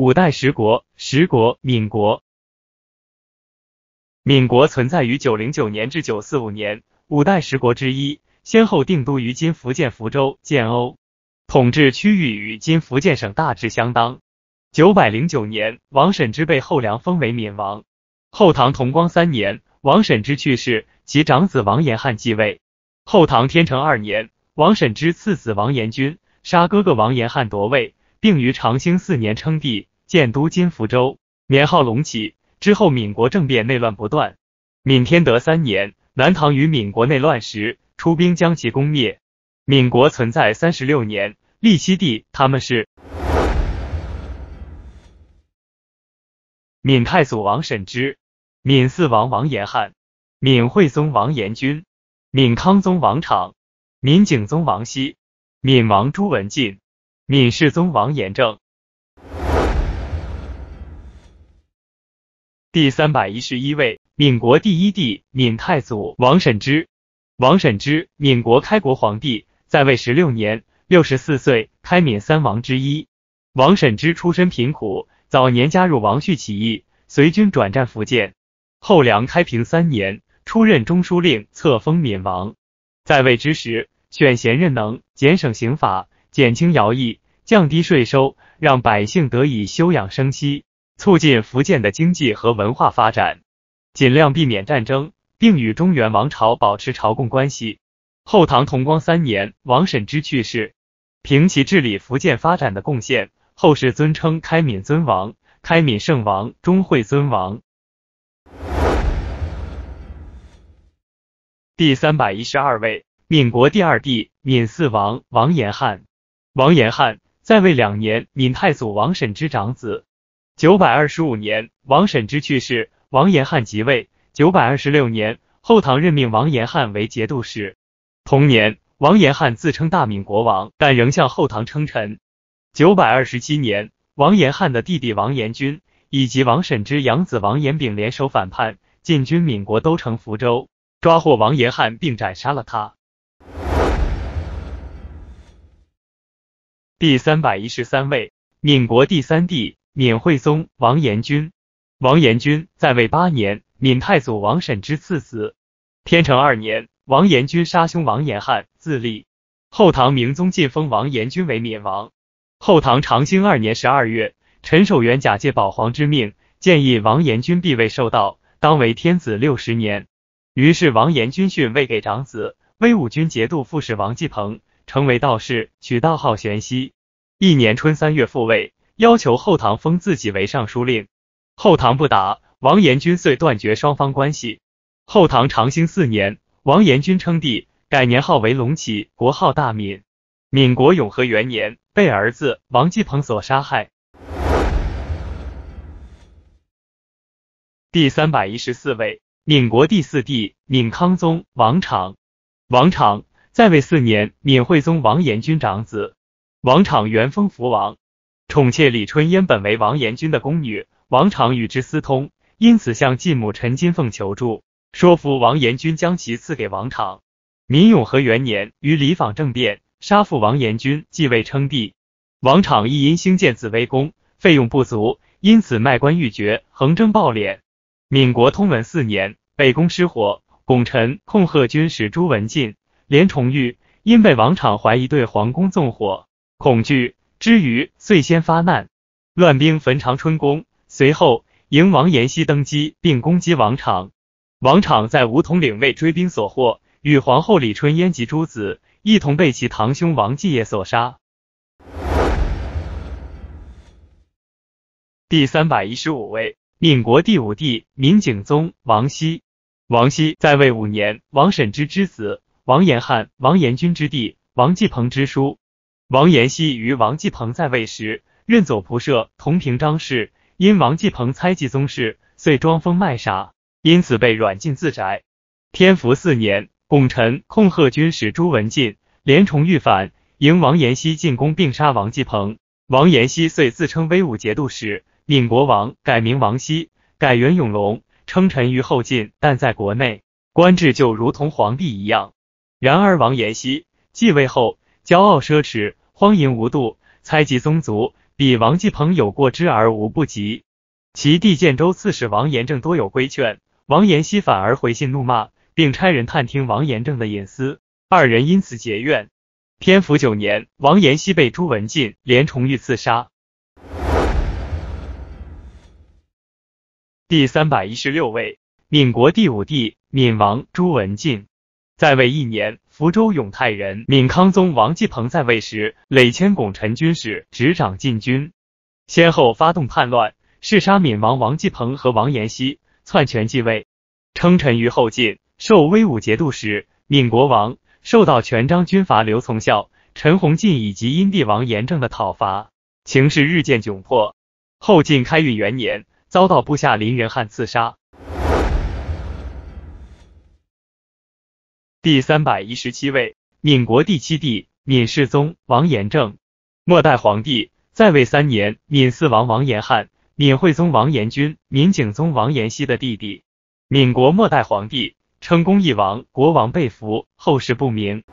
五代十国，十国闽国，闽国存在于九零九年至九四五年，五代十国之一，先后定都于今福建福州建瓯，统治区域与今福建省大致相当。九百零九年，王审知被后梁封为闽王。后唐同光三年，王审知去世，其长子王延翰继位。后唐天成二年，王审知次子王延君杀哥哥王延翰夺位，并于长兴四年称帝。建都今福州，年号隆起。之后闽国政变内乱不断。闽天德三年，南唐与闽国内乱时出兵将其攻灭。闽国存在三十六年，利七帝，他们是：闽太祖王审知、闽四王王延翰、闽惠宗王延钧、闽康宗王昶、闽景宗王熙、闽王朱文进、闽世宗王延政。第三百一十一位，闽国第一帝闽太祖王审知。王审知，闽国开国皇帝，在位十六年，六十四岁，开闽三王之一。王审知出身贫苦，早年加入王绪起义，随军转战福建。后梁开平三年，出任中书令，册封闽王。在位之时，选贤任能，减省刑法，减轻徭役，降低税收，让百姓得以休养生息。促进福建的经济和文化发展，尽量避免战争，并与中原王朝保持朝贡关系。后唐同光三年，王审知去世。凭其治理福建发展的贡献，后世尊称开闽尊王、开闽圣王、忠惠尊王。第三百一十二位闽国第二帝闽四王王延翰。王延翰在位两年，闽太祖王审知长子。九百二十五年，王审知去世，王延翰即位。九百二十六年，后唐任命王延翰为节度使。同年，王延翰自称大闽国王，但仍向后唐称臣。九百二十七年，王延翰的弟弟王延君以及王审之养子王延炳联手反叛，进军闽国都城福州，抓获王延翰，并斩杀了他。第三百一十三位，闽国第三帝。闵惠宗王延君。王延君在位八年，闵太祖王审知次子。天成二年，王延君杀兄王延翰，自立。后唐明宗晋封王延君为闵王。后唐长兴二年十二月，陈守元假借保皇之命，建议王延君必位受道，当为天子。六十年，于是王延君逊位给长子威武军节度副使王继鹏，成为道士，取道号玄熙。一年春三月复位。要求后唐封自己为尚书令，后唐不答，王延君遂断绝双方关系。后唐长兴四年，王延君称帝，改年号为龙起，国号大闽。闽国永和元年，被儿子王继鹏所杀害。第三百一十四位闽国第四帝闽康宗王昶，王昶在位四年，闽惠宗王延君长子，王昶原封福王。宠妾李春嫣本为王延君的宫女，王昶与之私通，因此向继母陈金凤求助，说服王延君将其赐给王昶。明永和元年，于李坊政变，杀父王延君继位称帝。王昶亦因兴建紫微宫费用不足，因此卖官鬻爵，横征暴敛。闽国通文四年，北宫失火，拱臣控贺军使朱文进、连崇玉因被王昶怀疑对皇宫纵火，恐惧。之余，遂先发难，乱兵焚长春宫，随后迎王延熙登基，并攻击王昶。王昶在梧桐岭为追兵所获，与皇后李春燕及诸子一同被其堂兄王继业所杀。第三百一十五位闽国第五帝闽景宗王熙。王熙在位五年，王审知之子，王延翰、王延君之弟，王继鹏之叔。王延熙与王继鹏在位时，任左仆射、同平章事。因王继鹏猜忌宗室，遂装疯卖傻，因此被软禁自宅。天福四年，拱臣控贺军使朱文进，连重欲反，迎王延熙进宫，并杀王继鹏。王延熙遂自称威武节度使、闽国王，改名王熙，改元永隆，称臣于后晋，但在国内官制就如同皇帝一样。然而，王延熙继位后，骄傲奢侈。荒淫无度，猜忌宗族，比王继鹏有过之而无不及。其弟建州刺史王延政多有规劝，王延熙反而回信怒骂，并差人探听王延政的隐私，二人因此结怨。天福九年，王延熙被朱文进连崇玉刺杀。第三百一十六位，闽国第五帝闽王朱文进，在位一年。福州永泰人，闽康宗王继鹏在位时，累迁拱辰军使，执掌禁军，先后发动叛乱，弑杀闽王王继鹏和王延熙，篡权继位，称臣于后晋，受威武节度使、闽国王。受到权章军阀刘从孝、陈洪进以及殷帝王严正的讨伐，情势日渐窘迫。后晋开运元年，遭到部下林仁汉刺杀。第三百一十七位，闽国第七帝，闽世宗王延政，末代皇帝，在位三年。闽四王王延翰、闽惠宗王延君，闽景宗王延熙的弟弟，闽国末代皇帝，称公义王，国王被俘，后事不明。